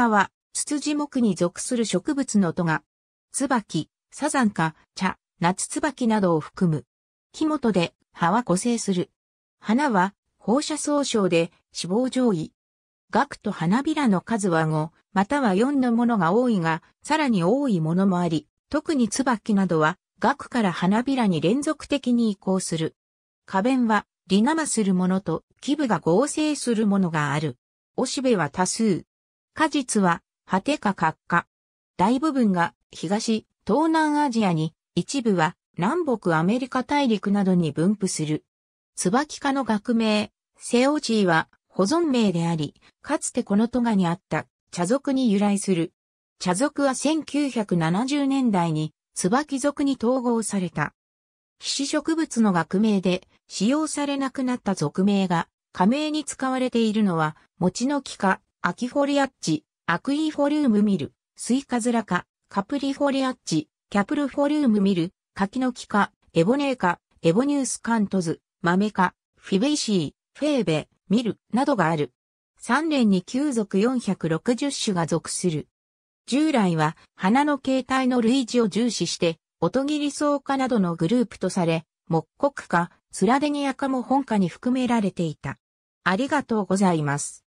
科は、ツツジ木に属する植物の戸が、椿、サザンカ、茶、夏椿などを含む。木元で葉は個性する。花は放射総称で死亡上位。額と花びらの数は5、または4のものが多いが、さらに多いものもあり、特に椿などは、額から花びらに連続的に移行する。花弁は、リナマするものと、基部が合成するものがある。おしべは多数、果実は、果てか閣下。大部分が東、東南アジアに、一部は南北アメリカ大陸などに分布する。椿科の学名、セオジーは保存名であり、かつてこの都賀にあった茶族に由来する。茶族は1970年代に椿族に統合された。被子植物の学名で使用されなくなった俗名が、加名に使われているのは、餅の木かアキフォリアッチ、アクイフォリウムミル、スイカズラ科、カプリフォリアッチ、キャプルフォリウムミル、柿の木科、エボネーカ、エボニュースカントズ、マメ科、フィベイシー、フェーベ、ミル、などがある。3連に9属460種が属する。従来は花の形態の類似を重視して、音切り草科などのグループとされ、木国科、スラデニア科も本科に含められていた。ありがとうございます。